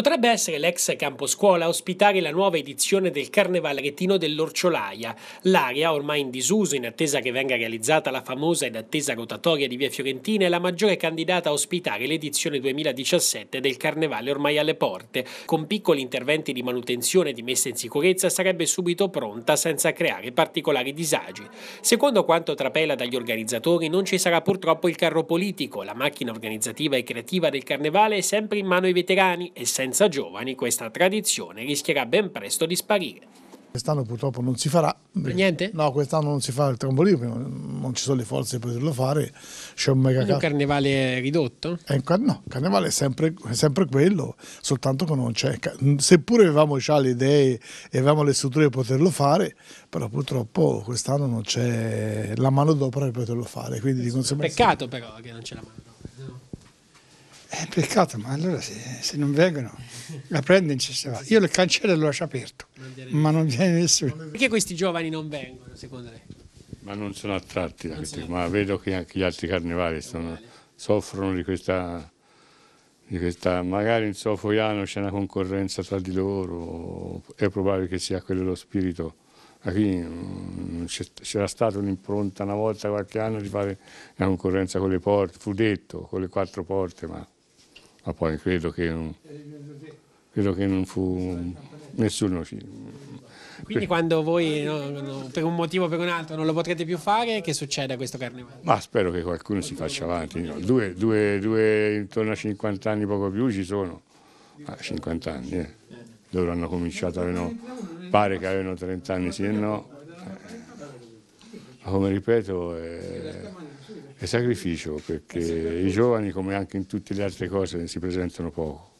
Potrebbe essere l'ex campo scuola a ospitare la nuova edizione del Carnevale Retino dell'Orciolaia, l'area ormai in disuso in attesa che venga realizzata la famosa ed attesa rotatoria di Via Fiorentina è la maggiore candidata a ospitare l'edizione 2017 del Carnevale ormai alle porte. Con piccoli interventi di manutenzione e di messa in sicurezza sarebbe subito pronta senza creare particolari disagi. Secondo quanto trapela dagli organizzatori non ci sarà purtroppo il carro politico, la macchina organizzativa e creativa del Carnevale è sempre in mano ai veterani essendo senza senza giovani questa tradizione rischierà ben presto di sparire. Quest'anno purtroppo non si farà. Niente? No, quest'anno non si fa il trombolino, non ci sono le forze per poterlo fare. C'è un mega... È un carnevale ridotto? Eh, no, il carnevale è sempre, sempre, quello, soltanto che non c'è. Seppure avevamo già le idee e avevamo le strutture per poterlo fare, però purtroppo quest'anno non c'è la mano d'opera per poterlo fare. Quindi, di Peccato però che non c'è la mano. È peccato, ma allora se, se non vengono la prende in va. Io il cancello lo lascio aperto, non ma non viene nessuno. Perché questi giovani non vengono, secondo lei? Ma non sono attratti da questo, ma vedo che anche gli altri carnevali sono, soffrono di questa, di questa, Magari in Sofoiano c'è una concorrenza tra di loro, è probabile che sia quello lo spirito. Ma Qui mm, c'era stata un'impronta una volta qualche anno di fare una concorrenza con le porte, fu detto, con le quattro porte, ma ma poi credo che non, credo che non fu nessuno. Quindi quando voi no, per un motivo o per un altro non lo potrete più fare, che succede a questo carnevale? Ma spero che qualcuno si faccia avanti, no? due, due, due, intorno a 50 anni poco più ci sono, ah, 50 anni, eh. loro hanno cominciato, avevano, pare che avevano 30 anni sì e no, eh. ma come ripeto... Eh, è sacrificio perché i giovani, come anche in tutte le altre cose, si presentano poco.